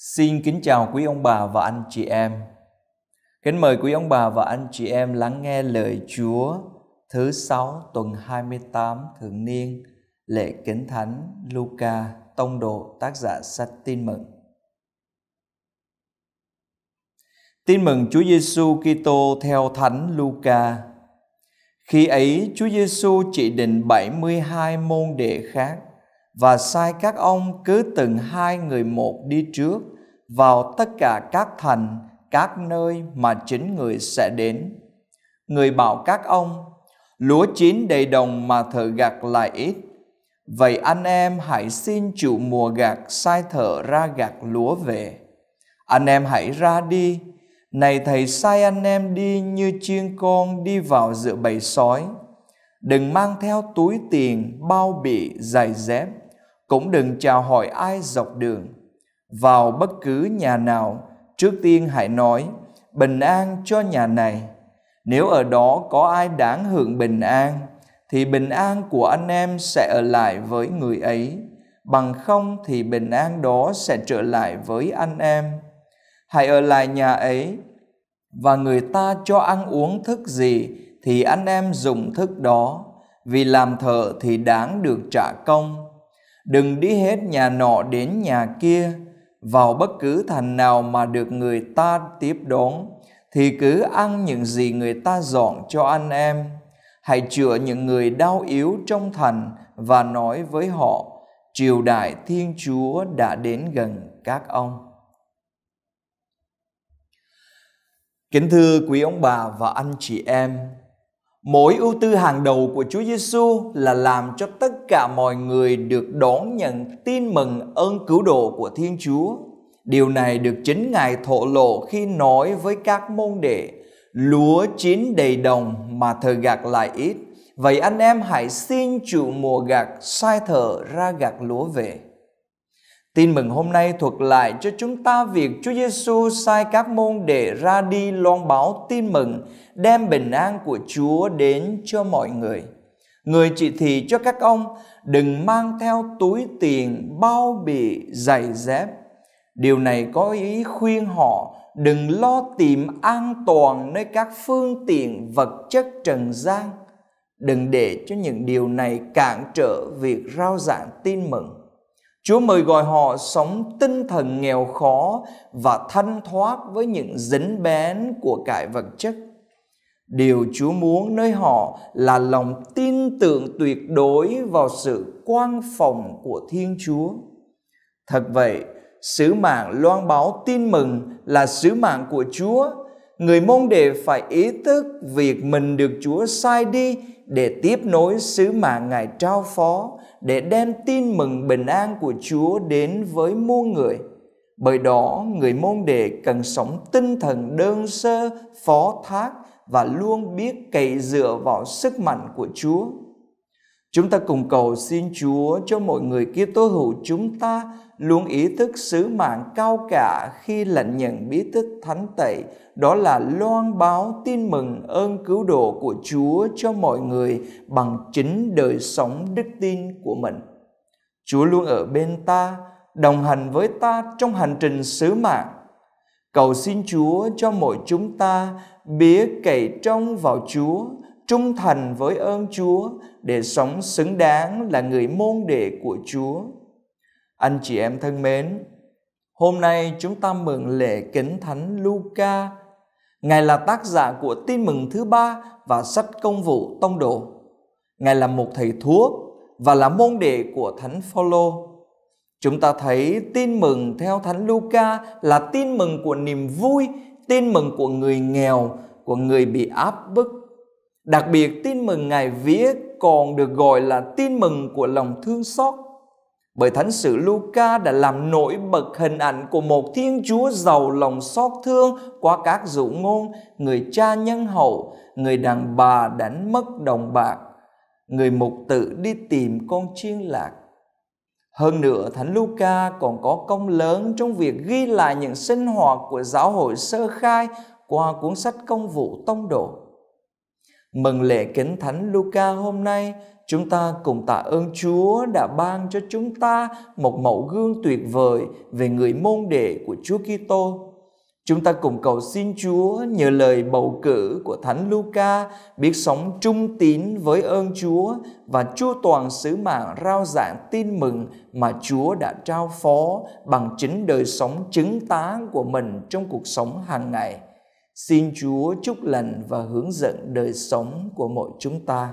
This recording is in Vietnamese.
Xin kính chào quý ông bà và anh chị em. Kính mời quý ông bà và anh chị em lắng nghe lời Chúa thứ sáu tuần 28 thường niên lễ kính thánh Luca tông độ tác giả sách tin mừng. Tin mừng Chúa Giêsu Kitô theo Thánh Luca. Khi ấy Chúa Giêsu chỉ định 72 môn đệ khác và sai các ông cứ từng hai người một đi trước vào tất cả các thành, các nơi mà chính người sẽ đến. Người bảo các ông, lúa chín đầy đồng mà thợ gặt lại ít. Vậy anh em hãy xin chủ mùa gặt sai thợ ra gặt lúa về. Anh em hãy ra đi. Này thầy sai anh em đi như chiên con đi vào giữa bầy sói. Đừng mang theo túi tiền, bao bị, giày dép cũng đừng chào hỏi ai dọc đường. Vào bất cứ nhà nào, trước tiên hãy nói bình an cho nhà này. Nếu ở đó có ai đáng hưởng bình an, thì bình an của anh em sẽ ở lại với người ấy. Bằng không thì bình an đó sẽ trở lại với anh em. Hãy ở lại nhà ấy và người ta cho ăn uống thức gì thì anh em dùng thức đó vì làm thợ thì đáng được trả công đừng đi hết nhà nọ đến nhà kia vào bất cứ thành nào mà được người ta tiếp đón thì cứ ăn những gì người ta dọn cho anh em hãy chữa những người đau yếu trong thành và nói với họ triều đại thiên chúa đã đến gần các ông kính thưa quý ông bà và anh chị em Mỗi ưu tư hàng đầu của Chúa Giêsu là làm cho tất cả mọi người được đón nhận tin mừng ơn cứu độ của Thiên Chúa. Điều này được chính Ngài thổ lộ khi nói với các môn đệ, lúa chín đầy đồng mà thời gặt lại ít. Vậy anh em hãy xin chủ mùa gặt sai thở ra gặt lúa về. Tin mừng hôm nay thuật lại cho chúng ta việc Chúa Giêsu sai các môn để ra đi loan báo tin mừng, đem bình an của Chúa đến cho mọi người. Người chỉ thị cho các ông đừng mang theo túi tiền, bao bì, giày dép. Điều này có ý khuyên họ đừng lo tìm an toàn nơi các phương tiện vật chất trần gian. Đừng để cho những điều này cản trở việc rao giảng tin mừng Chúa mời gọi họ sống tinh thần nghèo khó và thanh thoát với những dính bén của cải vật chất. Điều Chúa muốn nơi họ là lòng tin tưởng tuyệt đối vào sự quan phòng của Thiên Chúa. Thật vậy, sứ mạng loan báo tin mừng là sứ mạng của Chúa người môn đệ phải ý thức việc mình được Chúa sai đi để tiếp nối sứ mạng Ngài trao phó, để đem tin mừng bình an của Chúa đến với muôn người. Bởi đó, người môn đệ cần sống tinh thần đơn sơ, phó thác và luôn biết cậy dựa vào sức mạnh của Chúa. Chúng ta cùng cầu xin Chúa cho mọi người kia tố hữu chúng ta luôn ý thức sứ mạng cao cả khi lạnh nhận bí tích thánh tẩy, đó là loan báo tin mừng ơn cứu độ của Chúa cho mọi người bằng chính đời sống đức tin của mình. Chúa luôn ở bên ta, đồng hành với ta trong hành trình sứ mạng. Cầu xin Chúa cho mỗi chúng ta biết cậy trông vào Chúa, trung thành với ơn Chúa để sống xứng đáng là người môn đệ của Chúa. Anh chị em thân mến, hôm nay chúng ta mừng lễ kính thánh Luca. Ngài là tác giả của Tin mừng thứ ba và sách công vụ tông đồ. Ngài là một thầy thuốc và là môn đệ của Thánh Phaolô. Chúng ta thấy tin mừng theo Thánh Luca là tin mừng của niềm vui, tin mừng của người nghèo, của người bị áp bức, Đặc biệt tin mừng Ngài Vía còn được gọi là tin mừng của lòng thương xót. Bởi Thánh sử Luca đã làm nổi bật hình ảnh của một Thiên Chúa giàu lòng xót thương qua các dụ ngôn, người cha nhân hậu, người đàn bà đánh mất đồng bạc, người mục tử đi tìm con chiên lạc. Hơn nữa, Thánh Luca còn có công lớn trong việc ghi lại những sinh hoạt của giáo hội sơ khai qua cuốn sách công vụ tông đồ. Mừng lễ kính thánh Luca hôm nay, chúng ta cùng tạ ơn Chúa đã ban cho chúng ta một mẫu gương tuyệt vời về người môn đệ của Chúa Kitô. Chúng ta cùng cầu xin Chúa nhờ lời bầu cử của Thánh Luca biết sống trung tín với ơn Chúa và chua toàn sứ mạng rao giảng tin mừng mà Chúa đã trao phó bằng chính đời sống chứng tá của mình trong cuộc sống hàng ngày. Xin Chúa chúc lành và hướng dẫn đời sống của mỗi chúng ta.